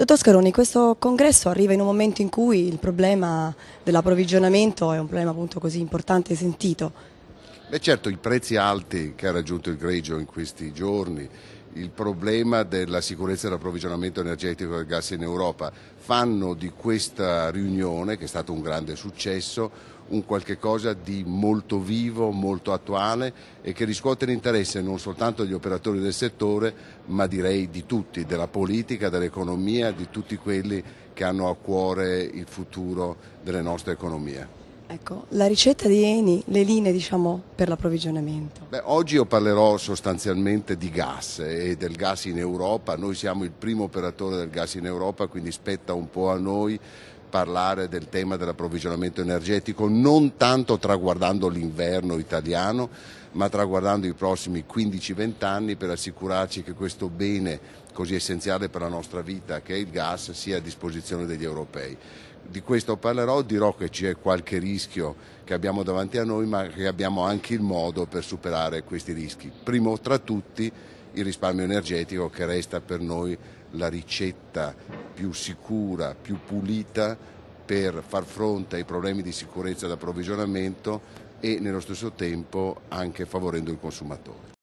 Dottor Scaroni, questo congresso arriva in un momento in cui il problema dell'approvvigionamento è un problema appunto così importante e sentito. Beh certo i prezzi alti che ha raggiunto il greggio in questi giorni, il problema della sicurezza dell'approvvigionamento energetico del gas in Europa fanno di questa riunione, che è stato un grande successo, un qualche cosa di molto vivo, molto attuale e che riscuote l'interesse non soltanto degli operatori del settore, ma direi di tutti, della politica, dell'economia, di tutti quelli che hanno a cuore il futuro delle nostre economie. Ecco, la ricetta di Eni, le linee diciamo, per l'approvvigionamento. Beh, oggi io parlerò sostanzialmente di gas e del gas in Europa, noi siamo il primo operatore del gas in Europa, quindi spetta un po' a noi parlare del tema dell'approvvigionamento energetico non tanto traguardando l'inverno italiano, ma traguardando i prossimi 15-20 anni per assicurarci che questo bene così essenziale per la nostra vita, che è il gas, sia a disposizione degli europei. Di questo parlerò, dirò che c'è qualche rischio che abbiamo davanti a noi, ma che abbiamo anche il modo per superare questi rischi. Primo tra tutti il risparmio energetico che resta per noi la ricetta più sicura, più pulita per far fronte ai problemi di sicurezza d'approvvigionamento e nello stesso tempo anche favorendo il consumatore.